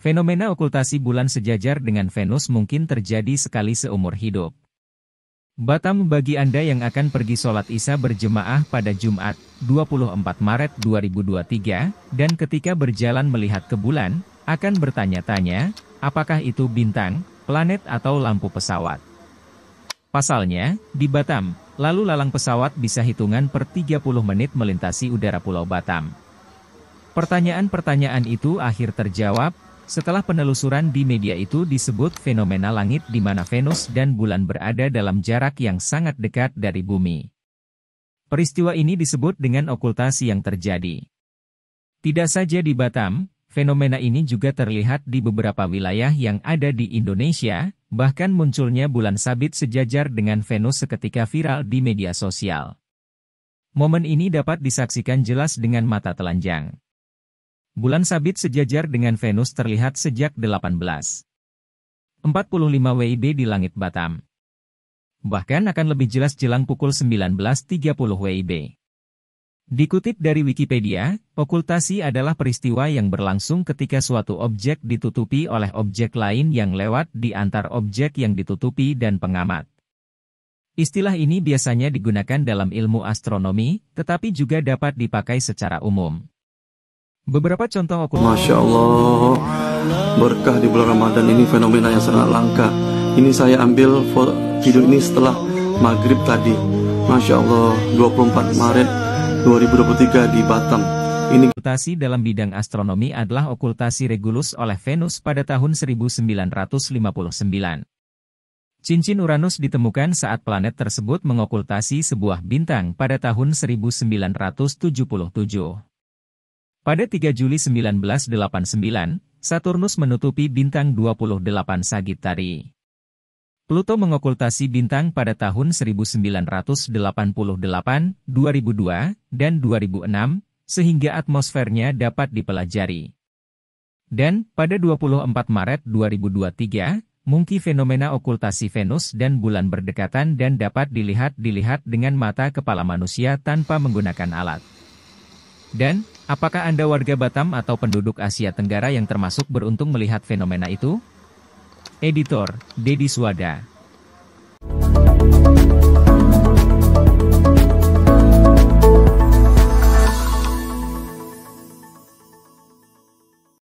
Fenomena okultasi bulan sejajar dengan Venus mungkin terjadi sekali seumur hidup. Batam bagi Anda yang akan pergi sholat Isya berjemaah pada Jumat, 24 Maret 2023, dan ketika berjalan melihat ke bulan, akan bertanya-tanya, apakah itu bintang, planet atau lampu pesawat. Pasalnya, di Batam, lalu lalang pesawat bisa hitungan per 30 menit melintasi udara Pulau Batam. Pertanyaan-pertanyaan itu akhir terjawab, setelah penelusuran di media itu disebut fenomena langit di mana Venus dan bulan berada dalam jarak yang sangat dekat dari bumi. Peristiwa ini disebut dengan okultasi yang terjadi. Tidak saja di Batam, fenomena ini juga terlihat di beberapa wilayah yang ada di Indonesia, bahkan munculnya bulan sabit sejajar dengan Venus seketika viral di media sosial. Momen ini dapat disaksikan jelas dengan mata telanjang. Bulan sabit sejajar dengan Venus terlihat sejak 18.45 WIB di langit Batam. Bahkan akan lebih jelas jelang pukul 19.30 WIB. Dikutip dari Wikipedia, okultasi adalah peristiwa yang berlangsung ketika suatu objek ditutupi oleh objek lain yang lewat di antar objek yang ditutupi dan pengamat. Istilah ini biasanya digunakan dalam ilmu astronomi, tetapi juga dapat dipakai secara umum. Beberapa contoh aku Masya Allah Berkah di bulan Ramadan ini fenomena yang sangat langka Ini saya ambil video ini setelah maghrib tadi Masya Allah 24 Maret 2023 di Batam ini okultasi dalam bidang astronomi adalah okultasi Regulus oleh Venus pada tahun 1959. Cincin Uranus ditemukan saat planet tersebut mengokultasi sebuah bintang pada tahun 1977. Pada 3 Juli 1989, Saturnus menutupi bintang 28 Sagittari. Pluto mengokultasi bintang pada tahun 1988, 2002, dan 2006, sehingga atmosfernya dapat dipelajari. Dan, pada 24 Maret 2023, mungkin fenomena okultasi Venus dan bulan berdekatan dan dapat dilihat-dilihat dengan mata kepala manusia tanpa menggunakan alat. Dan, apakah Anda warga Batam atau penduduk Asia Tenggara yang termasuk beruntung melihat fenomena itu? Editor, Dedi Swada